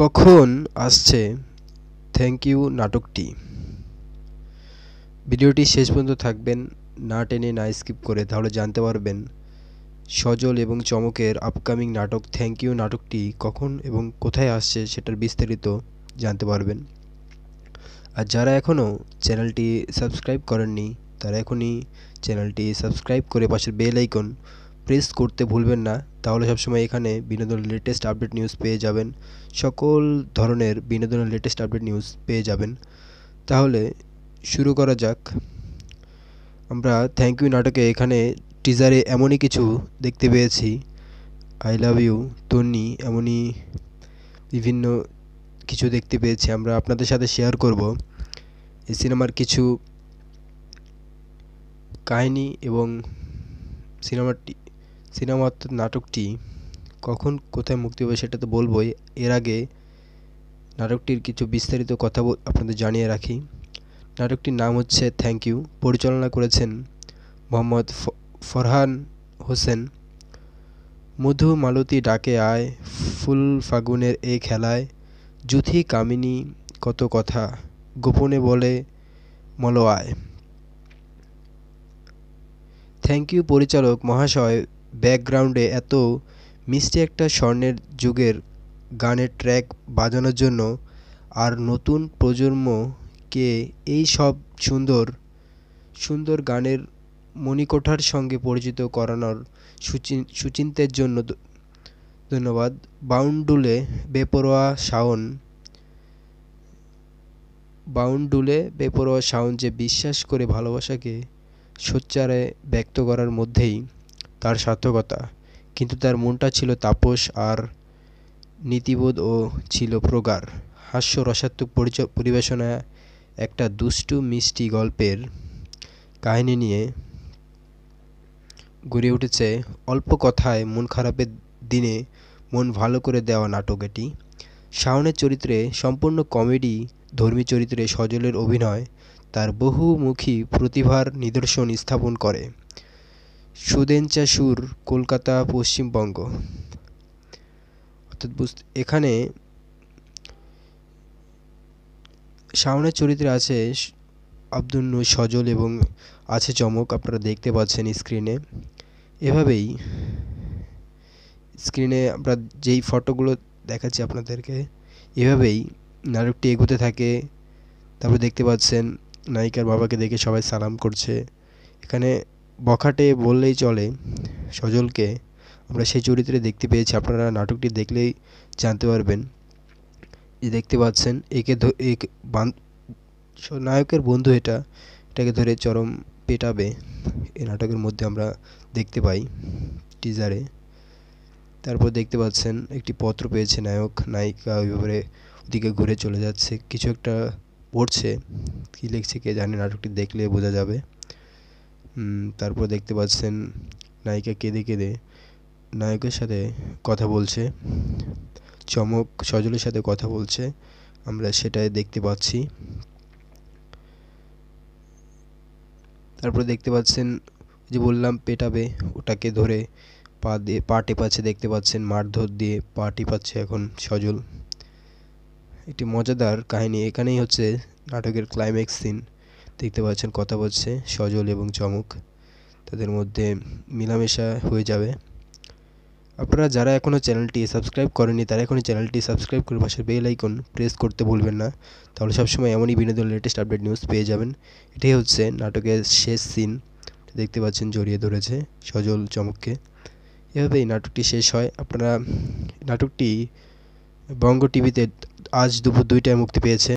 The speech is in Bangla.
কখন আসছে থ্যাংক ইউ নাটকটি ভিডিওটি শেষ পর্যন্ত থাকবেন না টেনে না স্কিপ করে তাহলে জানতে পারবেন সজল এবং চমকের আপকামিং নাটক থ্যাংক ইউ নাটকটি কখন এবং কোথায় আসছে সেটার বিস্তারিত জানতে পারবেন আর যারা এখনও চ্যানেলটি সাবস্ক্রাইব করেননি তারা এখনই চ্যানেলটি সাবস্ক্রাইব করে পাশের বেল আইকন প্রেস করতে ভুলবেন না তাহলে সবসময় এখানে বিনোদনের লেটেস্ট আপডেট নিউজ পেয়ে যাবেন সকল ধরনের বিনোদনের লেটেস্ট আপডেট নিউজ পেয়ে যাবেন তাহলে শুরু করা যাক আমরা থ্যাংক ইউ নাটকে এখানে টিজারে এমনই কিছু দেখতে পেয়েছি আই লাভ ইউ তন্নি এমনই বিভিন্ন কিছু দেখতে পেয়েছি আমরা আপনাদের সাথে শেয়ার করব এই সিনেমার কিছু কাহিনী এবং সিনেমাটি সিনেমা নাটকটি কখন কোথায় মুক্তি পাবে সেটা তো বলবই এর আগে নাটকটির কিছু বিস্তারিত কথা আপনাদের জানিয়ে রাখি নাটকটির নাম হচ্ছে থ্যাংক ইউ পরিচালনা করেছেন মোহাম্মদ ফরহান হোসেন মধু মালতী ডাকে আয় ফুল ফাগুনের এই খেলায় জুথি কামিনী কত কথা গোপনে বলে মলোয়ায় থ্যাংক ইউ পরিচালক মহাশয় ব্যাকগ্রাউন্ডে এত মিষ্টি একটা স্বর্ণের যুগের গানের ট্র্যাক বাজানোর জন্য আর নতুন প্রজন্মকে এই সব সুন্দর সুন্দর গানের মণিকোঠার সঙ্গে পরিচিত করানোর সুচিন্তের জন্য ধন্যবাদ বাউন্ডুলে বেপরোয়া শাওন বাউন্ডুলে বেপরোয়া শাওন যে বিশ্বাস করে ভালোবাসাকে সোচ্চারে ব্যক্ত করার মধ্যেই তার সার্থকতা কিন্তু তার মনটা ছিল তাপস আর নীতিবোধও ছিল প্রগাঢ় হাস্য রসাত্মক পরিবেশনা একটা দুষ্টু মিষ্টি গল্পের কাহিনী নিয়ে গড়ে উঠেছে অল্প কথায় মন খারাপের দিনে মন ভালো করে দেওয়া নাটক এটি শাওনের চরিত্রে সম্পূর্ণ কমেডি ধর্মী চরিত্রে সজলের অভিনয় তার বহুমুখী প্রতিভার নিদর্শন স্থাপন করে সুদেঞ্চা সুর কলকাতা পশ্চিমবঙ্গ অর্থাৎ এখানে শাওনের চরিত্রে আছে আব্দুল নূর সজল এবং আছে চমক আপনারা দেখতে পাচ্ছেন স্ক্রিনে এভাবেই স্ক্রিনে আমরা যেই ফটোগুলো দেখাচ্ছি আপনাদেরকে এভাবেই নাটকটি এগোতে থাকে তারপর দেখতে পাচ্ছেন নায়িকার বাবাকে দেখে সবাই সালাম করছে এখানে বখাটে বললেই চলে সজলকে আমরা সেই চরিত্রে দেখতে পেয়েছি আপনারা নাটকটি দেখলেই জানতে পারবেন যে দেখতে পাচ্ছেন একে এক নায়কের বন্ধু এটা এটাকে ধরে চরম পেটাবে এই নাটকের মধ্যে আমরা দেখতে পাই টিজারে তারপর দেখতে পাচ্ছেন একটি পত্র পেয়েছে নায়ক নায়িকা ওইভাবে ওদিকে ঘুরে চলে যাচ্ছে কিছু একটা পড়ছে কী লিখছে কে জানে নাটকটি দেখলে বোঝা যাবে তারপর দেখতে পাচ্ছেন নায়িকা কেঁদে কেঁদে নায়কের সাথে কথা বলছে চমক সজলের সাথে কথা বলছে আমরা সেটাই দেখতে পাচ্ছি তারপরে দেখতে পাচ্ছেন যে বললাম পেটাবে ওটাকে ধরে পা দিয়ে পা টেপাচ্ছে দেখতে পাচ্ছেন মারধর দিয়ে পা টেপাচ্ছে এখন সজল একটি মজাদার কাহিনী এখানেই হচ্ছে নাটকের ক্লাইম্যাক্স সিন দেখতে পাচ্ছেন কথা বলছে সজল এবং চমক তাদের মধ্যে মেলামেশা হয়ে যাবে আপনারা যারা এখনও চ্যানেলটি সাবস্ক্রাইব করেনি তারা এখনই চ্যানেলটি সাবস্ক্রাইব করে পাশে বেল আইকন প্রেস করতে ভুলবেন না তাহলে সবসময় এমনই বিনোদন লেটেস্ট আপডেট নিউজ পেয়ে যাবেন এটাই হচ্ছে নাটকের শেষ সিন দেখতে পাচ্ছেন জড়িয়ে ধরেছে সজল চমককে এভাবেই নাটকটি শেষ হয় আপনারা নাটকটি বঙ্গ টিভিতে আজ দুপুর দুইটায় মুক্তি পেয়েছে